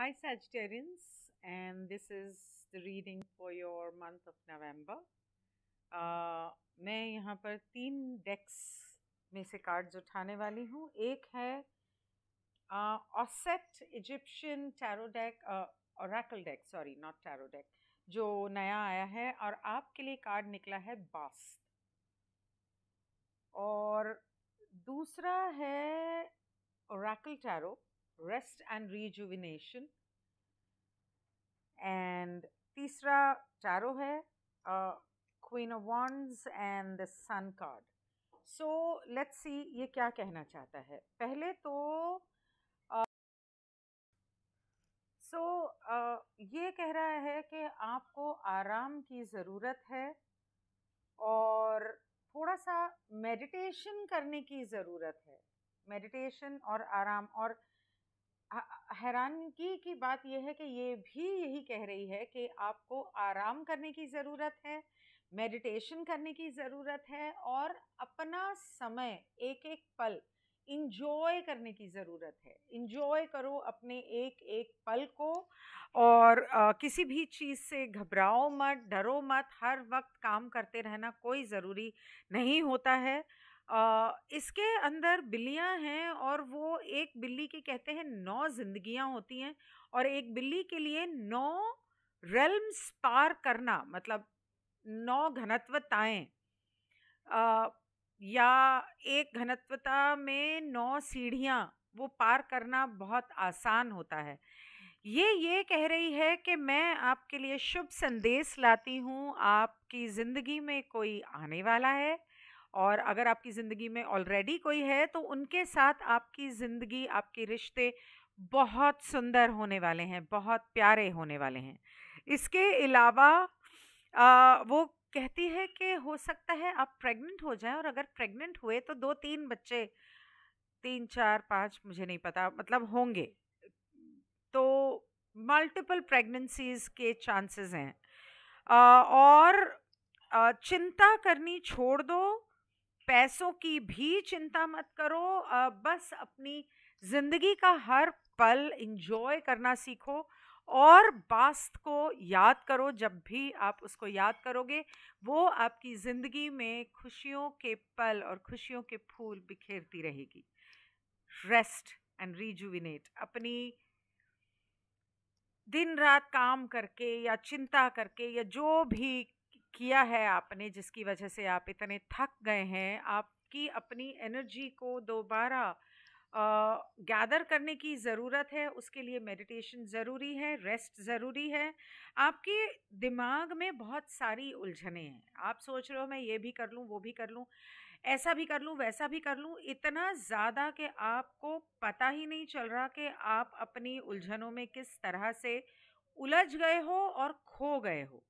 Hi, Sagittarians, and this is the reading for your month of November. Uh, मैं यहाँ पर तीन डेक्स में से कार्ड्स उठाने वाली हूँ एक है ऑसेट Egyptian tarot deck oracle deck sorry not tarot deck जो नया आया है और आपके लिए कार्ड निकला है बास और दूसरा है रैकल tarot rest and rejuvenation and तीसरा चारों है queen of wands and the sun card so let's see ये क्या कहना चाहता है पहले तो सो uh, so, uh, ये कह रहा है कि आपको आराम की ज़रूरत है और थोड़ा सा मेडिटेशन करने की ज़रूरत है मेडिटेशन और आराम और हैरानगी की बात यह है कि ये भी यही कह रही है कि आपको आराम करने की ज़रूरत है मेडिटेशन करने की ज़रूरत है और अपना समय एक एक पल इन्जॉय करने की ज़रूरत है इंजॉय करो अपने एक एक पल को और आ, किसी भी चीज़ से घबराओ मत डरो मत हर वक्त काम करते रहना कोई ज़रूरी नहीं होता है आ, इसके अंदर बिल्लियाँ हैं और वो एक बिल्ली के कहते हैं नौ जिंदगियाँ होती हैं और एक बिल्ली के लिए नौ रेल्म्स पार करना मतलब नौ घनत्वताएं या एक घनत्वता में नौ सीढ़ियाँ वो पार करना बहुत आसान होता है ये ये कह रही है कि मैं आपके लिए शुभ संदेश लाती हूँ आपकी ज़िंदगी में कोई आने वाला है और अगर आपकी ज़िंदगी में ऑलरेडी कोई है तो उनके साथ आपकी ज़िंदगी आपके रिश्ते बहुत सुंदर होने वाले हैं बहुत प्यारे होने वाले हैं इसके अलावा वो कहती है कि हो सकता है आप प्रेग्नेंट हो जाएं और अगर प्रेग्नेंट हुए तो दो तीन बच्चे तीन चार पाँच मुझे नहीं पता मतलब होंगे तो मल्टीपल प्रेगनेंसीज के चांसेस हैं और चिंता करनी छोड़ दो पैसों की भी चिंता मत करो बस अपनी ज़िंदगी का हर पल इन्जॉय करना सीखो और बास्त को याद करो जब भी आप उसको याद करोगे वो आपकी ज़िंदगी में खुशियों के पल और खुशियों के फूल बिखेरती रहेगी रेस्ट एंड रिजुविनेट अपनी दिन रात काम करके या चिंता करके या जो भी किया है आपने जिसकी वजह से आप इतने थक गए हैं आपकी अपनी एनर्जी को दोबारा गैदर करने की ज़रूरत है उसके लिए मेडिटेशन ज़रूरी है रेस्ट ज़रूरी है आपके दिमाग में बहुत सारी उलझने हैं आप सोच रहे हो मैं ये भी कर लूँ वो भी कर लूँ ऐसा भी कर लूँ वैसा भी कर लूँ इतना ज़्यादा कि आपको पता ही नहीं चल रहा कि आप अपनी उलझनों में किस तरह से उलझ गए हो और खो गए हो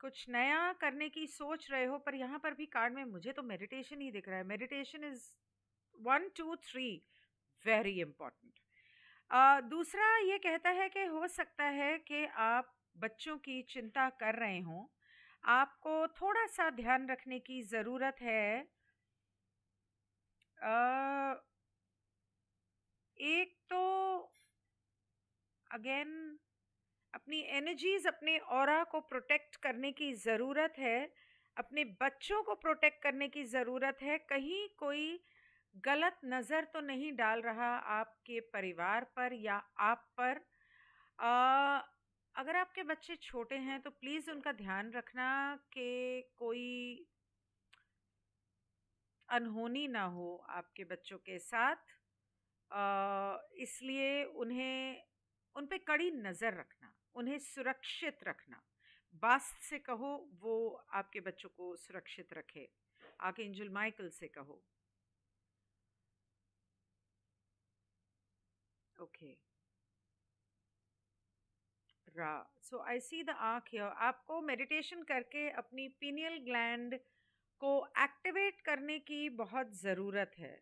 कुछ नया करने की सोच रहे हो पर यहाँ पर भी कार्ड में मुझे तो मेडिटेशन ही दिख रहा है meditation is one two three very important दूसरा ये कहता है कि हो सकता है कि आप बच्चों की चिंता कर रहे हों आपको थोड़ा सा ध्यान रखने की ज़रूरत है आ, एक तो अगेन अपनी एनर्जीज़ अपने और को प्रोटेक्ट करने की ज़रूरत है अपने बच्चों को प्रोटेक्ट करने की ज़रूरत है कहीं कोई गलत नज़र तो नहीं डाल रहा आपके परिवार पर या आप पर आ, अगर आपके बच्चे छोटे हैं तो प्लीज़ उनका ध्यान रखना कि कोई अनहोनी ना हो आपके बच्चों के साथ इसलिए उन्हें उन पर कड़ी नज़र रखना उन्हें सुरक्षित रखना बास से कहो वो आपके बच्चों को सुरक्षित रखे आके इंजुल माइकल से कहो ओके रा सो आई सी द आँख आपको मेडिटेशन करके अपनी पीनियल ग्लैंड को एक्टिवेट करने की बहुत ज़रूरत है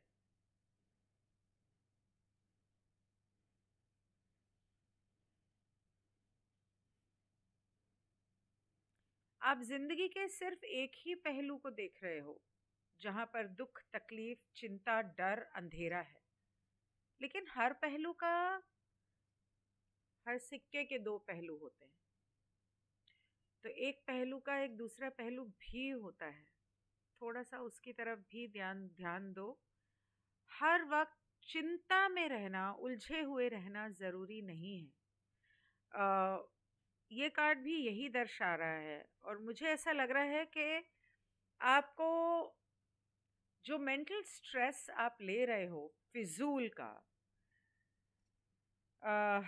आप जिंदगी के सिर्फ एक ही पहलू को देख रहे हो जहाँ पर दुख तकलीफ चिंता डर अंधेरा है लेकिन हर पहलू का हर सिक्के के दो पहलू होते हैं तो एक पहलू का एक दूसरा पहलू भी होता है थोड़ा सा उसकी तरफ भी ध्यान ध्यान दो हर वक्त चिंता में रहना उलझे हुए रहना ज़रूरी नहीं है आ, ये कार्ड भी यही दर्शा रहा है और मुझे ऐसा लग रहा है कि आपको जो मेंटल स्ट्रेस आप ले रहे हो फिजूल का आ,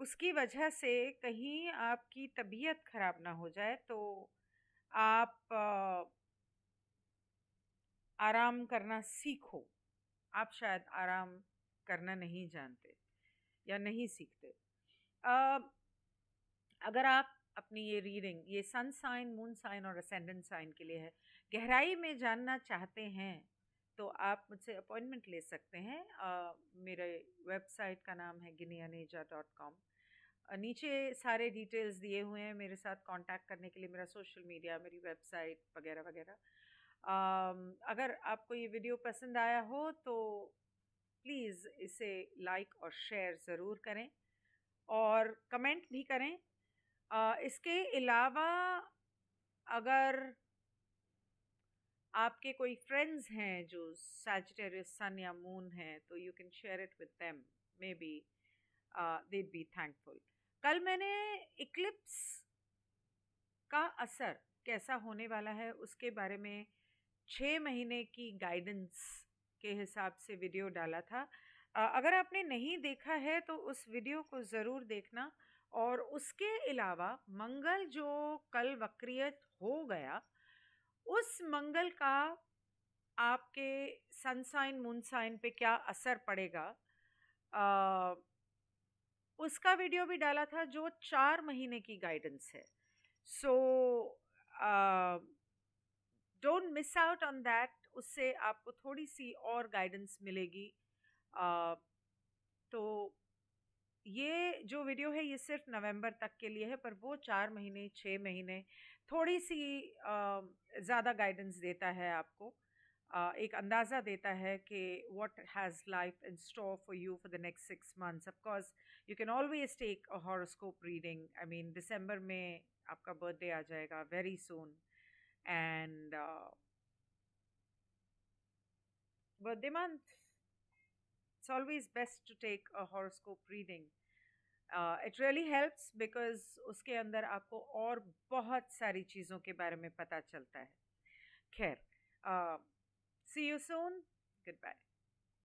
उसकी वजह से कहीं आपकी तबीयत ख़राब ना हो जाए तो आप आ, आराम करना सीखो आप शायद आराम करना नहीं जानते या नहीं सीखते uh, अगर आप अपनी ये रीडिंग ये सन साइन मून साइन और असेंडेंट साइन के लिए है गहराई में जानना चाहते हैं तो आप मुझसे अपॉइंटमेंट ले सकते हैं uh, मेरे वेबसाइट का नाम है गिनियानेजा डॉट कॉम नीचे सारे डिटेल्स दिए हुए हैं मेरे साथ कांटेक्ट करने के लिए मेरा सोशल मीडिया मेरी वेबसाइट वगैरह वगैरह अगर आपको ये वीडियो पसंद आया हो तो प्लीज़ इसे लाइक और शेयर ज़रूर करें और कमेंट भी करें आ, इसके अलावा अगर आपके कोई फ्रेंड्स हैं जो सैजिटेरियस सन या मून हैं तो you can share it with them maybe they be thankful कल मैंने इक्लिप्स का असर कैसा होने वाला है उसके बारे में छः महीने की गाइडेंस के हिसाब से वीडियो डाला था अगर आपने नहीं देखा है तो उस वीडियो को ज़रूर देखना और उसके अलावा मंगल जो कल वक्रियत हो गया उस मंगल का आपके सनसाइन मूनसाइन पे क्या असर पड़ेगा आ, उसका वीडियो भी डाला था जो चार महीने की गाइडेंस है so don't miss out on that उससे आपको थोड़ी सी और गाइडेंस मिलेगी आ, तो ये जो वीडियो है ये सिर्फ नवंबर तक के लिए है पर वो चार महीने छः महीने थोड़ी सी ज़्यादा गाइडेंस देता है आपको आ, एक अंदाज़ा देता है कि what has life in store for you for the next six months of course you can always take a horoscope reading I mean दिसंबर में आपका बर्थडे आ जाएगा very soon and birthday month. It's always best to take a horoscope reading. It really helps because उसके अंदर आपको और बहुत सारी चीज़ों के बारे में पता चलता है खैर see you soon good bye